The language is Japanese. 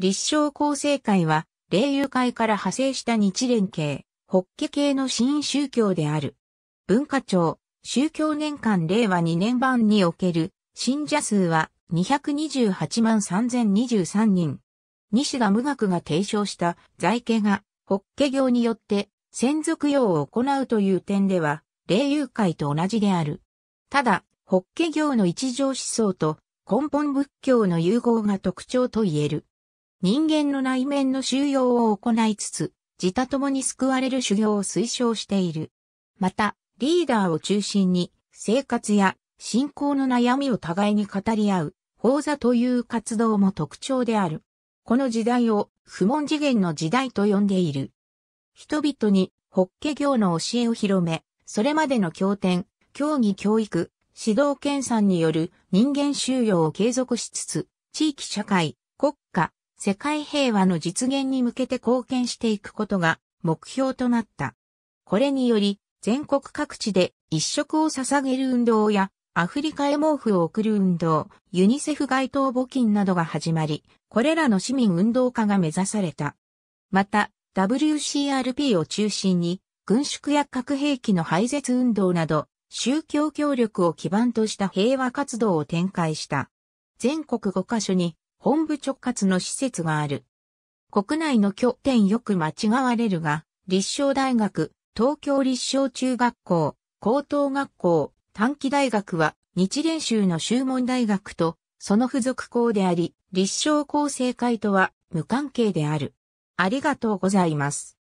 立正厚生会は、霊友会から派生した日連系、ホッケ系の新宗教である。文化庁、宗教年間令和2年版における、信者数は228万3023人。西田無学が提唱した在家が、ホッケ業によって、先祖供養を行うという点では、霊友会と同じである。ただ、ホッケ業の一条思想と根本仏教の融合が特徴と言える。人間の内面の修養を行いつつ、自他共に救われる修行を推奨している。また、リーダーを中心に、生活や信仰の悩みを互いに語り合う、法座という活動も特徴である。この時代を不問次元の時代と呼んでいる。人々に法華経の教えを広め、それまでの経典、教義教育、指導研鑽による人間修養を継続しつつ、地域社会、国家、世界平和の実現に向けて貢献していくことが目標となった。これにより、全国各地で一色を捧げる運動や、アフリカへ毛布を送る運動、ユニセフ街頭募金などが始まり、これらの市民運動家が目指された。また、WCRP を中心に、軍縮や核兵器の廃絶運動など、宗教協力を基盤とした平和活動を展開した。全国5カ所に本部直轄の施設がある。国内の拠点よく間違われるが、立正大学、東京立正中学校、高等学校、短期大学は日蓮宗の修門大学とその付属校であり、立正厚生会とは無関係である。ありがとうございます。